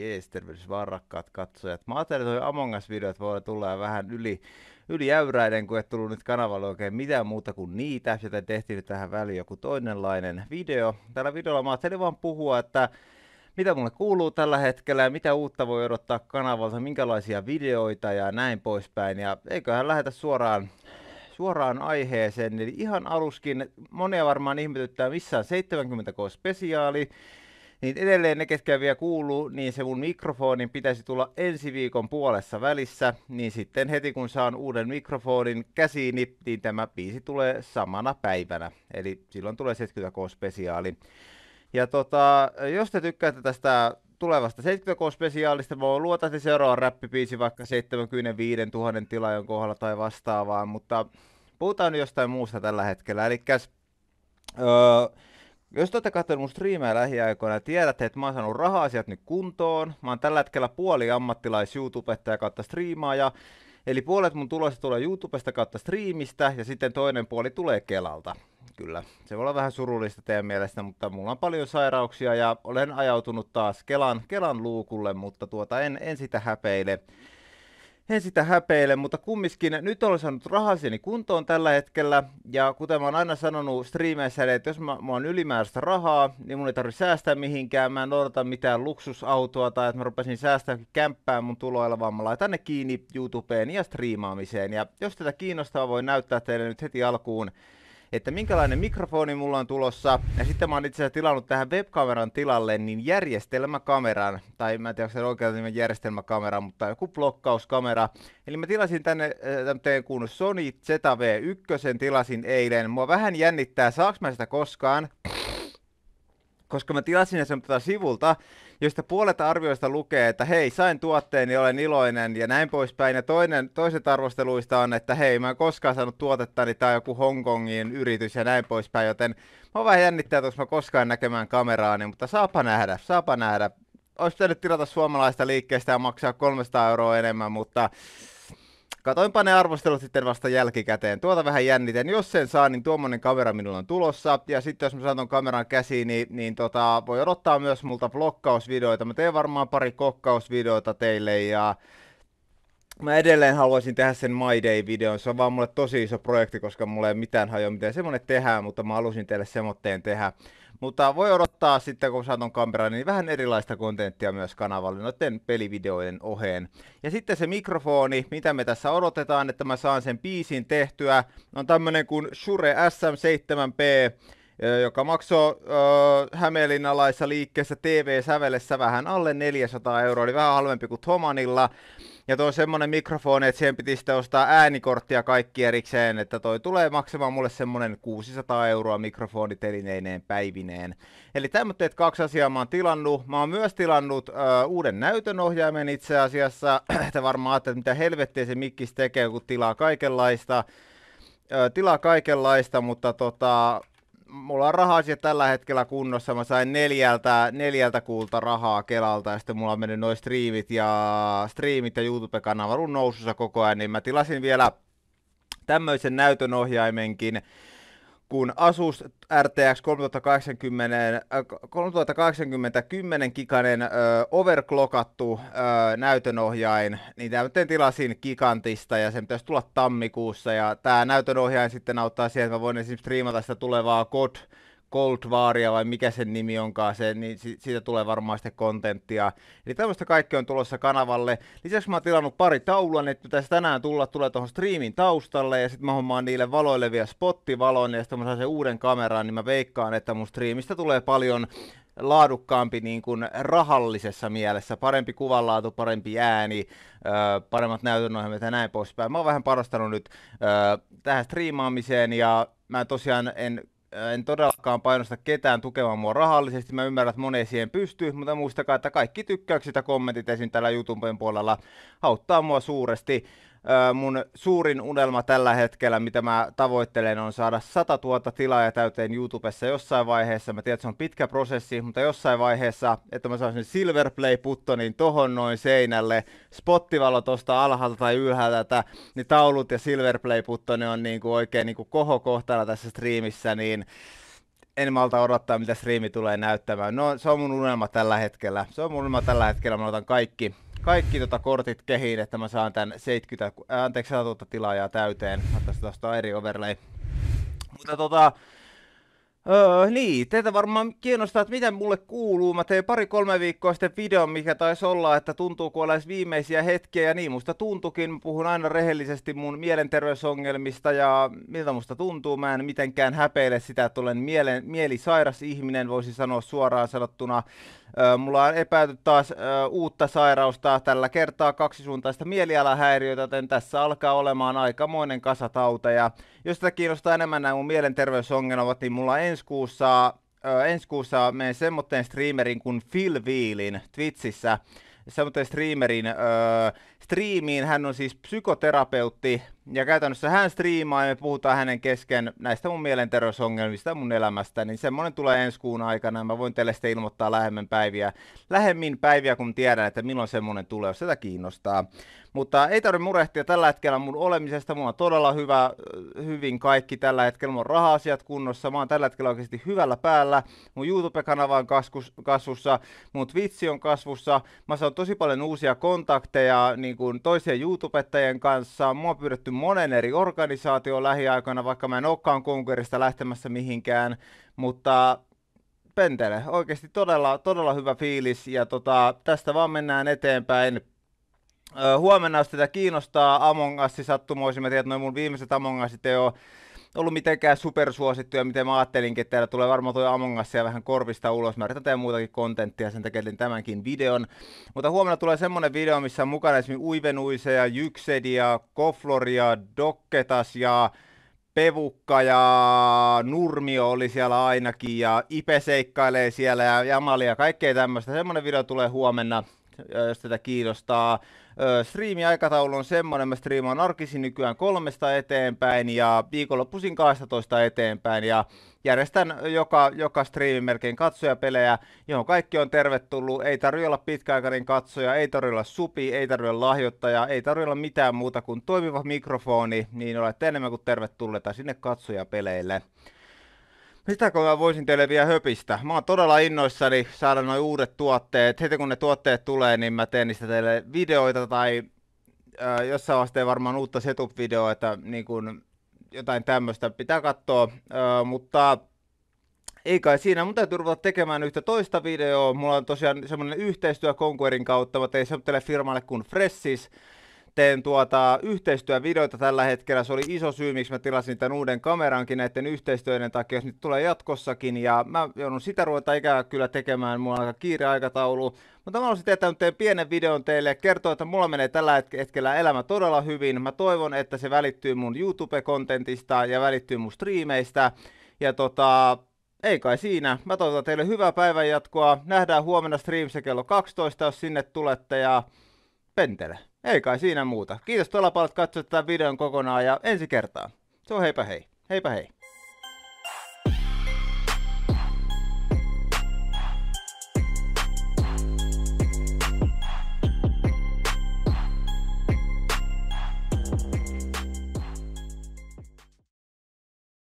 jees, terveys vaan rakkaat katsojat. Mä ajattelin, että Among Us-videot voi tulla vähän yli, yli äyräiden, kun ei tullut nyt kanavalle oikein mitään muuta kuin niitä, joten tehtiin nyt tähän väliin joku toinenlainen video. Tällä videolla mä ajattelin vaan puhua, että mitä mulle kuuluu tällä hetkellä ja mitä uutta voi odottaa kanavalta, minkälaisia videoita ja näin poispäin. Ja eiköhän lähetä suoraan suoraan aiheeseen, eli ihan aluskin, monia varmaan ihmetyttää missään 70K spesiaali, niin edelleen ne, ketkä vielä kuuluu, niin se mun mikrofonin pitäisi tulla ensi viikon puolessa välissä, niin sitten heti kun saan uuden mikrofonin käsiini, niin tämä biisi tulee samana päivänä, eli silloin tulee 70K-spesiaali. Ja tota, jos te tykkäätte tästä tulevasta 70K-spesiaalista. voi luota, että seuraava räppibiisi vaikka 75 000 tilaajan kohdalla tai vastaavaan, mutta puhutaan jostain muusta tällä hetkellä. Eli öö, jos te olette katsonut mun striimejä lähiaikoina ja tiedätte, että mä oon saanut rahaa sieltä nyt kuntoon, mä oon tällä hetkellä puoli ammattilais YouTubettaja kautta striimaaja, eli puolet mun tulosta tulee YouTubesta kautta striimistä ja sitten toinen puoli tulee Kelalta. Kyllä, se voi olla vähän surullista teidän mielestä, mutta mulla on paljon sairauksia ja olen ajautunut taas Kelan, Kelan luukulle, mutta tuota en, en sitä häpeile he sitä häpeile, mutta kumminkin nyt olen saanut rahaseni kuntoon tällä hetkellä, ja kuten mä oon aina sanonut striimeissä, että jos mä, mä oon ylimääräistä rahaa, niin mun ei tarvitse säästää mihinkään, mä en odota mitään luksusautoa tai että mä rupesin säästämään kämppään mun tuloilla, vaan mä laitan ne kiinni YouTubeen ja striimaamiseen, ja jos tätä kiinnostaa, voi näyttää teille nyt heti alkuun että minkälainen mikrofoni mulla on tulossa. Ja sitten mä oon itse asiassa tilannut tähän webkameran tilalle niin järjestelmäkameran, tai mä en tiedä, onko se oikein nimen järjestelmäkamera, mutta joku blokkauskamera. Eli mä tilasin tänne äh, tämmöteen kuin Sony ZV-1, tilasin eilen. Mua vähän jännittää, saaks mä sitä koskaan koska mä tilasin sen tuota sivulta, josta puolet arvioista lukee, että hei, sain tuotteen ja olen iloinen ja näin poispäin. Ja toinen, toiset arvosteluista on, että hei, mä en koskaan saanut tuotetta, niin tämä on joku Hongkongin yritys ja näin poispäin. Joten mä vähän jännittää, että mä koskaan näkemään kameraani, mutta saapa nähdä, saapa nähdä. Olisi pitänyt tilata suomalaista liikkeestä ja maksaa 300 euroa enemmän, mutta Katoinpa ne arvostelut sitten vasta jälkikäteen. Tuota vähän jänniten. Jos sen saa, niin tuommoinen kamera minulla on tulossa. Ja sitten jos mä saan ton kameran käsiin, niin, niin tota, voi odottaa myös multa vlogkausvideoita. Mä teen varmaan pari kokkausvideoita teille ja Mä edelleen haluaisin tehdä sen My Day-videon, se on vaan mulle tosi iso projekti, koska mulla ei mitään hajoa, miten semmonen tehdään, mutta mä halusin teille semmoitteen tehdä. Mutta voi odottaa sitten, kun saat on kameran, niin vähän erilaista kontenttia myös kanavalle noiden pelivideoiden oheen. Ja sitten se mikrofoni, mitä me tässä odotetaan, että mä saan sen biisin tehtyä, on tämmönen kuin Shure SM7P, joka maksoi äh, Hämeenlinnalaisessa liikkeessä TV-sävelessä vähän alle 400 euroa, eli vähän halvempi kuin Tomanilla. Ja tuo on semmoinen mikrofoni, että siihen piti sitten ostaa äänikorttia kaikki erikseen, että toi tulee maksamaan mulle semmonen 600 euroa mikrofonitelineineen päivineen. Eli tämmöiset kaksi asiaa mä oon tilannut. Mä oon myös tilannut ö, uuden näytönohjaimen itse asiassa. että varmaan ajattelet, mitä helvettiä se mikkis tekee, kun tilaa kaikenlaista tilaa kaikenlaista, mutta tota, mulla on rahaa siellä tällä hetkellä kunnossa. Mä sain neljältä, neljältä kuulta rahaa Kelalta ja sitten mulla on mennyt noin striimit ja, striimit ja YouTube-kanava nousussa koko ajan. Niin mä tilasin vielä tämmöisen näytönohjaimenkin kun Asus RTX 3080, 3080 10 giganen ö, overclockattu ö, näytönohjain, niin tämä tilasin Gigantista ja sen pitäisi tulla tammikuussa ja tämä näytönohjain sitten auttaa siihen, että mä voin esimerkiksi striimata sitä tulevaa kod Cold Waria vai mikä sen nimi onkaan se, niin siitä tulee varmaan sitten kontenttia. Eli tämmöistä kaikki on tulossa kanavalle. Lisäksi mä oon tilannut pari taulua, niin että pitäisi tänään tulla, tulee tuohon striimin taustalle ja sitten mä hommaan niille valoille vielä spottivalon ja sitten mä saan sen uuden kameran, niin mä veikkaan, että mun striimistä tulee paljon laadukkaampi niin kuin rahallisessa mielessä, parempi kuvanlaatu, parempi ääni, öö, paremmat näytönohjelmat ja näin poispäin. Mä oon vähän parastanut nyt tähän striimaamiseen ja mä tosiaan en Äh, en todellakaan painosta ketään tukemaan mua rahallisesti. Mä ymmärrän, että moneen siihen pystyy, mutta muistakaa, että kaikki tykkäykset ja kommentit esim. täällä YouTuben puolella auttaa mua suuresti mun suurin unelma tällä hetkellä, mitä mä tavoittelen, on saada 100 000 tilaajaa täyteen YouTubessa jossain vaiheessa. Mä tiedän, että se on pitkä prosessi, mutta jossain vaiheessa, että mä saisin Play puttonin tohon noin seinälle, spottivalo tosta alhaalta tai ylhäältä, niin taulut ja Silverplay-puttoni on niinku oikein niinku kohokohtana tässä striimissä, niin en malta odottaa, mitä striimi tulee näyttämään. No, se on mun unelma tällä hetkellä. Se on mun unelma tällä hetkellä. Mä otan kaikki kaikki tota kortit kehiin, että mä saan tän 70, äh, anteeksi, 100 000 tilaajaa täyteen. Mä tästä tosta eri overlay. Mutta tota, Öö, niin, teitä varmaan kiinnostaa, että miten mulle kuuluu. Mä tein pari-kolme viikkoa sitten videon, mikä taisi olla, että tuntuu kuin olisi viimeisiä hetkiä ja niin musta tuntukin. Mä puhun aina rehellisesti mun mielenterveysongelmista ja miltä musta tuntuu. Mä en mitenkään häpeile sitä, että olen mielen, mielisairas ihminen, voisi sanoa suoraan sanottuna. Öö, mulla on epäyty taas öö, uutta sairausta, tällä kertaa kaksisuuntaista mielialahäiriötä, joten tässä alkaa olemaan aikamoinen kasatauta. Ja jos sitä kiinnostaa enemmän nämä mun mielenterveysongelmat, niin mulla on ensi kuussa, ö, ensi kuussa menen semmoitteen streamerin kuin Phil Wheelin Twitchissä, semmoitteen streamerin ö, striimiin. Hän on siis psykoterapeutti, ja käytännössä hän striimaa ja me puhutaan hänen kesken näistä mun mielenterveysongelmista mun elämästä, niin semmoinen tulee ensi kuun aikana. Mä voin teille sitten ilmoittaa lähemmin päiviä, lähemmin päiviä kun tiedän, että milloin semmoinen tulee, jos sitä kiinnostaa. Mutta ei tarvitse murehtia tällä hetkellä mun olemisesta. Mulla on todella hyvä, hyvin kaikki tällä hetkellä. Mulla on raha-asiat kunnossa. Mä oon tällä hetkellä oikeasti hyvällä päällä. Mun YouTube-kanava on kaskus, kasvussa. Mun Twitch on kasvussa. Mä saan tosi paljon uusia kontakteja niin kuin toisia YouTubettajien kanssa. Mua on pyydetty monen eri organisaatio lähiaikoina, vaikka mä en olekaan Konkurista lähtemässä mihinkään, mutta Pentele, oikeasti todella, todella hyvä fiilis ja tota, tästä vaan mennään eteenpäin. Ö, huomenna, jos tätä kiinnostaa Among Us-sattumoisin, mä tiedän, että noin mun viimeiset Among Usit ei ole ollut mitenkään supersuosittuja, miten mä ajattelinkin, että täällä tulee varmaan toi Among Us ja vähän korvista ulos. Mä yritän muutakin kontenttia, sen takia tämänkin videon. Mutta huomenna tulee semmonen video, missä on mukana esimerkiksi Uivenuiseja, Jyksedia, Kofloria, Dokketas ja Pevukka ja Nurmio oli siellä ainakin ja Ipe seikkailee siellä ja Jamalia ja kaikkea tämmöistä. Semmonen video tulee huomenna jos tätä kiinnostaa. Striimi-aikataulu on semmoinen, mä striimaan arkisin nykyään kolmesta eteenpäin ja viikonloppuisin 12 eteenpäin ja järjestän joka, joka striimin melkein katsojapelejä, johon kaikki on tervetullut. Ei tarvitse olla pitkäaikainen katsoja, ei tarvitse olla supi, ei tarvitse olla lahjoittaja, ei tarvitse olla mitään muuta kuin toimiva mikrofoni, niin olette enemmän kuin tervetulleita sinne katsojapeleille. Mitäkö mä voisin teille vielä höpistä? Mä oon todella innoissani saada noin uudet tuotteet. Heti kun ne tuotteet tulee, niin mä teen niistä teille videoita tai äh, jossain vaiheessa teen varmaan uutta setup-videoa, että niin kun, jotain tämmöistä pitää katsoa. Äh, mutta ei kai siinä, mun täytyy ruveta tekemään yhtä toista videoa. Mulla on tosiaan semmoinen yhteistyö Conquerin kautta. Mä tein semmoiselle firmalle kuin Fressis, teen tuota yhteistyövideoita tällä hetkellä. Se oli iso syy, miksi mä tilasin tämän uuden kamerankin näiden yhteistyöiden takia, jos nyt tulee jatkossakin. Ja mä joudun sitä ruveta ikään kyllä tekemään, mulla on aika kiire aikataulu. Mutta mä haluaisin tehdä nyt pienen videon teille ja kertoa, että mulla menee tällä hetkellä elämä todella hyvin. Mä toivon, että se välittyy mun YouTube-kontentista ja välittyy mun striimeistä. Ja tota, ei kai siinä. Mä toivotan teille hyvää päivänjatkoa. Nähdään huomenna streamissa kello 12, jos sinne tulette ja pentele. Ei kai siinä muuta. Kiitos todella paljon, että katsoit tämän videon kokonaan ja ensi kertaa. Se on heipä hei. Heipä hei.